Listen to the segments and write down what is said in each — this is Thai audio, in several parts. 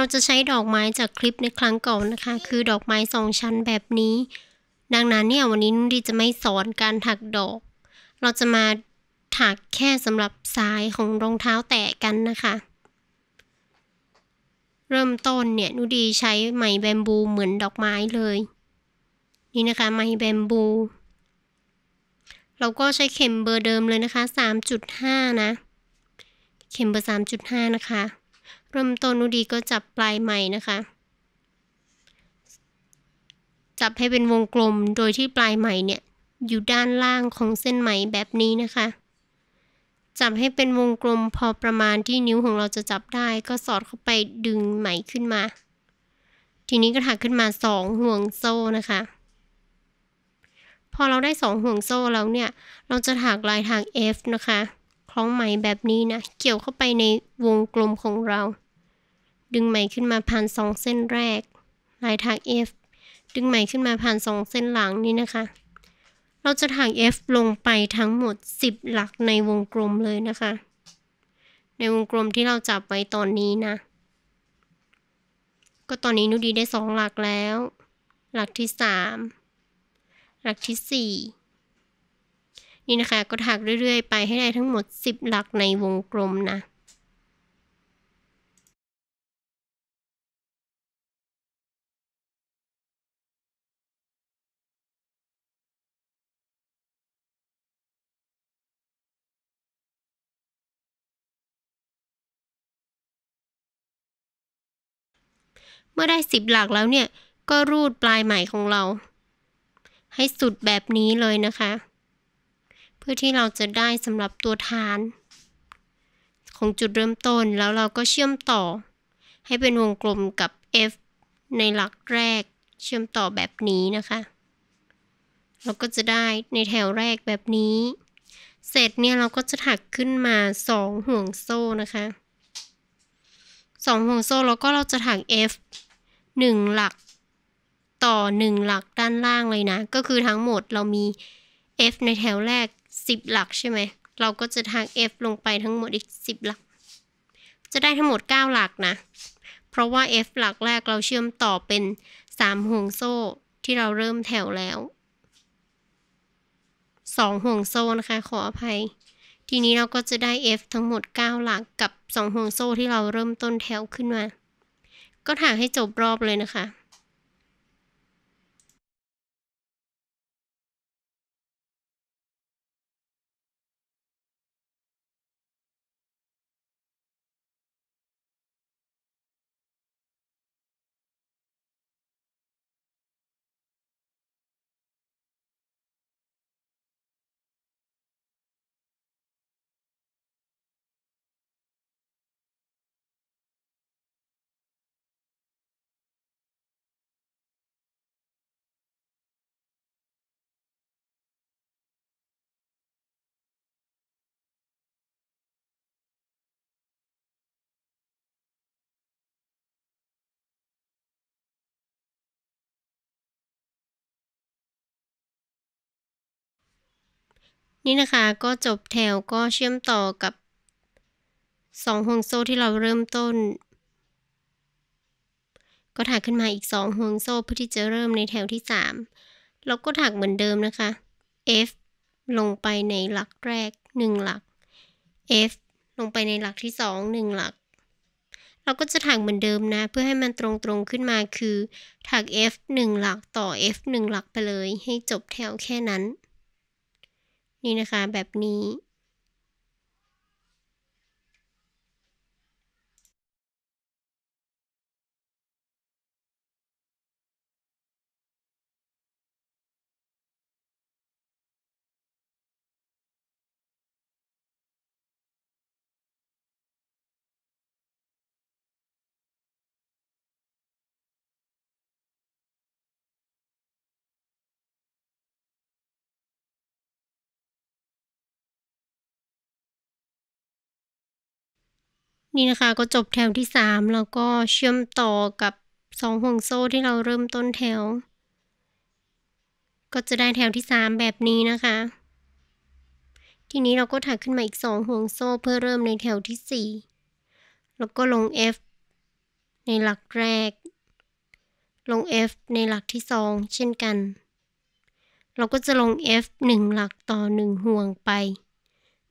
เราจะใช้ดอกไม้จากคลิปในครั้งก่อนนะคะ คือดอกไม้สองชั้นแบบนี้ ดังนั้นเนี่ยวันนี้นุ่นดีจะไม่สอนการถักดอก เราจะมาถักแค่สำหรับสายของรองเท้าแตะกันนะคะ เริ่มต้นเนี่ยนุ่นดีใช้ไหมแบมบูเหมือนดอกไม้เลย นี่นะคะไหมแบมบู เราก็ใช้เข็มเบอร์เดิมเลยนะคะ 3.5นะ เข็มเบอร์3.5 นะคะเริ่มต้นดูดีก็จับปลายไหมนะคะ จับให้เป็นวงกลมโดยที่ปลายไหมเนี่ย อยู่ด้านล่างของเส้นไหมแบบนี้นะคะ จับให้เป็นวงกลมพอประมาณที่นิ้วของเราจะจับได้ ก็สอดเข้าไปดึงไหมขึ้นมา ทีนี้ก็ถักขึ้นมาสองห่วงโซ่นะคะ พอเราได้สองห่วงโซ่แล้วเนี่ย เราจะถักลายทาง F นะคะ คล้องไหมแบบนี้นะเกี่ยวเข้าไปในวงกลมของเราดึงไหมขึ้นมาพันสองเส้นแรกลายถัก F ดึงไหมขึ้นมาพันสองเส้นหลังนี่นะคะ เราจะถัก F ลงไปทั้งหมด 10 หลักในวงกลมเลยนะคะ ในวงกลมที่เราจับไว้ตอนนี้นะ ก็ตอนนี้นุดีได้2หลักแล้ว หลักที่3หลักที่4นี่นะคะก็ถักเรื่อยๆ ไปให้ได้ทั้งหมด10หลักในวงกลมนะมื่อได้สิบหลักแล้วเนี่ย ก็รูดปลายไหมของเรา ให้สุดแบบนี้เลยนะคะ เพื่อที่เราจะได้สำหรับตัวฐาน ของจุดเริ่มต้นแล้วเราก็เชื่อมต่อ ให้เป็นวงกลมกับ f ในหลักแรกเชื่อมต่อแบบนี้นะคะ เราก็จะได้ในแถวแรกแบบนี้ เสร็จเนี่ยเราก็จะถักขึ้นมา2ห่วงโซ่นะคะ2ห่วงโซ่แล้วก็เราจะถัก F 1 หลักต่อ 1 หลักด้านล่างเลยนะ ก็คือทั้งหมดเรามี f ในแถวแรก 10 หลักใช่ไหมเราก็จะทาง f ลงไปทั้งหมดอีก 10 หลัก จะได้ทั้งหมด 9 หลักนะ เพราะว่า f หลักแรกเราเชื่อมต่อเป็น 3 ห่วงโซ่ที่เราเริ่มแถวแล้ว 2 ห่วงโซ่นะคะขออภัย ทีนี้เราก็จะได้ f ทั้งหมด 9 หลักกับ 2 ห่วงโซ่ที่เราเริ่มต้นแถวขึ้นมาก็ถากให้จบรอบเลยนะคะนี่นะคะก็จบแถวก็เชื่อมต่อกับสองห่วงโซ่ที่เราเริ่มต้น ก็ถักขึ้นมาอีกสองห่วงโซ่เพื่อที่จะเริ่มในแถวที่สามเราก็ถักเหมือนเดิมนะคะ F ลงไปในหลักแรกหนึ่งหลัก F ลงไปในหลักที่สองหนึ่งหลัก เราก็จะถักเหมือนเดิมนะเพื่อให้มันตรงๆ ขึ้นมาคือ ถัก F 1 หลักต่อ F 1 หลักไปเลย ให้จบแถวแค่นั้นนี่นะคะแบบนี้นี่นะคะก็จบแถวที่ 3 แล้วก็เชื่อมต่อกับ 2 ห่วงโซ่ที่เราเริ่มต้นแถว ก็จะได้แถวที่ 3 แบบนี้นะคะ ทีนี้เราก็ถักขึ้นมาอีก 2 ห่วงโซ่เพื่อเริ่มในแถวที่ 4 แล้วก็ลง F ในหลักแรก ลง F ในหลักที่ 2 เช่นกัน เราก็จะลง F 1 หลักต่อ 1 ห่วงไป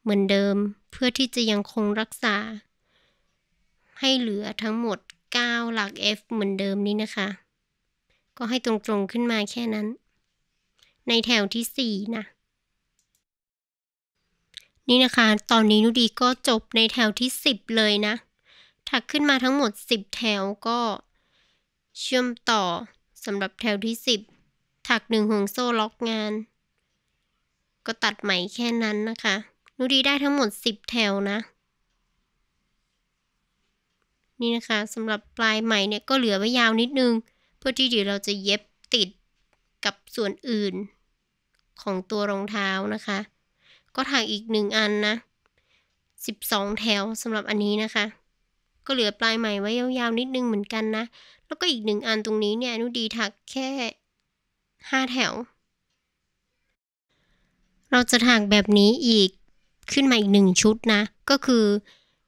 เหมือนเดิมเพื่อที่จะยังคงรักษาให้เหลือทั้งหมด 9 หลัก f เหมือนเดิมนี้นะคะ ก็ให้ตรง ๆ ขึ้นมาแค่นั้น ในแถวที่ 4 นะ นี่นะคะตอนนี้นุดีก็จบในแถวที่ 10 เลยนะ ถักขึ้นมาทั้งหมด 10 แถว ก็เชื่อมต่อสำหรับแถวที่10 ถัก 1 ห่วงโซ่ล็อกงาน ก็ตัดไหมแค่นั้นนะคะ นุดีได้ทั้งหมด10แถวนะนี่นะคะสำหรับปลายไหมเนี่ยก็เหลือไว้ยาวนิดนึง เพื่อที่เดี๋ยวเราจะเย็บติดกับส่วนอื่นของตัวรองเท้านะคะ ก็ถักอีกหนึ่งอันนะส2ิบองแถวสำหรับอันนี้นะคะ ก็เหลือปลายไหมไว้ยาวๆนิดนึงเหมือนกันนะแล้วก็อีกหนึ่งอันตรงนี้เนี่ยนุดีถักแค่ห้าแถว เราจะถักแบบนี้อีกขึ้นมาอีกหนึ่งชุดนะก็คือ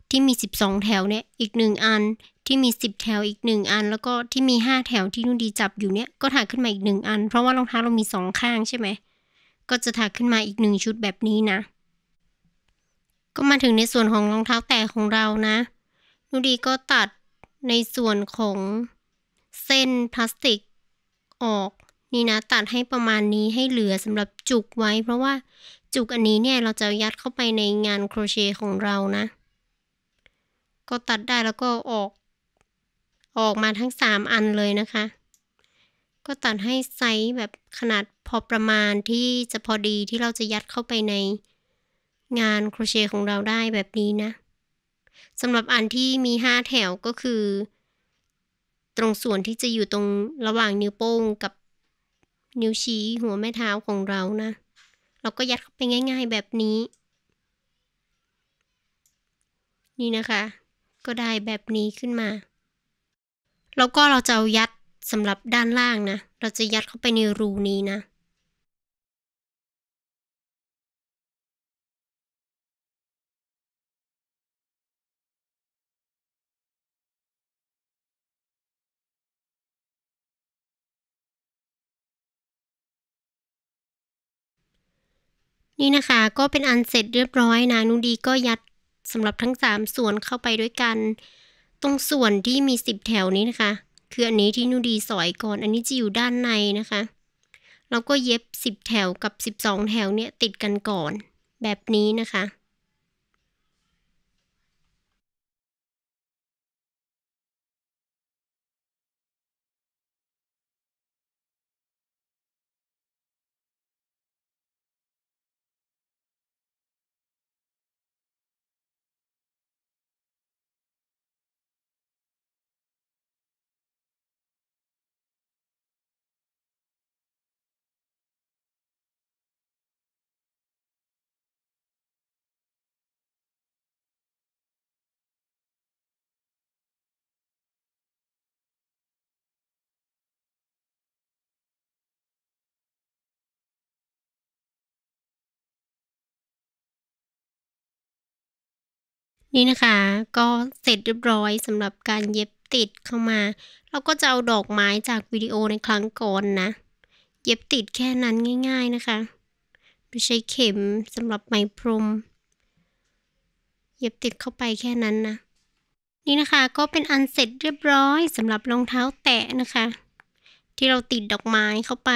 ที่มี 12 แถวเนี่ย อีก 1 อัน ที่มี 10 แถวอีก 1 อัน แล้วก็ที่มี 5 แถวที่นุ่นดีจับอยู่เนี่ยก็ถักขึ้นมาอีก 1 อัน เพราะว่ารองเท้าเรามี2 ข้างใช่ไหม ก็จะถักขึ้นมาอีก 1 ชุดแบบนี้นะ ก็มาถึงในส่วนของรองเท้าแตะของเรานะ นุ่นดีก็ตัดในส่วนของเส้นพลาสติก ออกนี่นะ ตัดให้ประมาณนี้ให้เหลือสำหรับจุกไว้ เพราะว่าจุกอันนี้เนี่ยเราจะยัดเข้าไปในงานโครเชต์ของเรานะก็ตัดได้แล้วก็ออกออกมาทั้ง 3 อันเลยนะคะ ก็ตัดให้ไซส์แบบขนาดพอประมาณที่จะพอดีที่เราจะยัดเข้าไปในงานโครเชต์ของเราได้แบบนี้นะสำหรับอันที่มี 5 แถวก็คือ ตรงส่วนที่จะอยู่ตรงระหว่างนิ้วโป้งกับนิ้วชี้หัวแม่เท้าของเรานะ เราก็ยัดเข้าไปง่ายๆ แบบนี้ นี่นะคะก็ได้แบบนี้ขึ้นมา แล้วก็เราจะายัดสำหรับด้านล่างนะ เราจะยัดเข้าไปในรูนี้นะ นี่นะคะก็เป็นอันเสร็จเรียบร้อยนะนุดีก็ยัดสำหรับทั้ง 3 ส่วนเข้าไปด้วยกัน ตรงส่วนที่มี 10 แถวนี้นะคะ คืออันนี้ที่นูดีสอยก่อน อันนี้จะอยู่ด้านในนะคะเราก็เย็บ 10 แถวกับ 12 แถวเนี่ยติดกันก่อน แบบนี้นะคะนี่ นะคะก็เสร็จเรียบร้อยสำหรับการเย็บติดเข้ามา เราก็จะเอาดอกไม้จากวิดีโอในครั้งก่อนนะ เย็บติดแค่นั้นง่ายๆนะคะไม่ใช้เข็มสำหรับไหมพรม เย็บติดเข้าไปแค่นั้นนะนี่นะคะก็เป็นอันเสร็จเรียบร้อยสำหรับรองเท้าแตะนะคะ ที่เราติดดอกไม้เข้าไป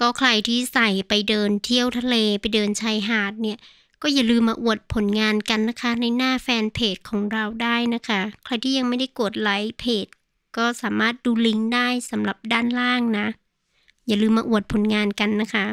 ก็ใครที่ใส่ไปเดินเที่ยวทะเลไปเดินชายหาดเนี่ยก็อย่าลืมมาอวดผลงานกันนะคะ ในหน้าแฟนเพจของเราได้นะคะ ใครที่ยังไม่ได้กดไลค์เพจ ก็สามารถดูลิงก์ได้สำหรับด้านล่างนะ อย่าลืมมาอวดผลงานกันนะคะ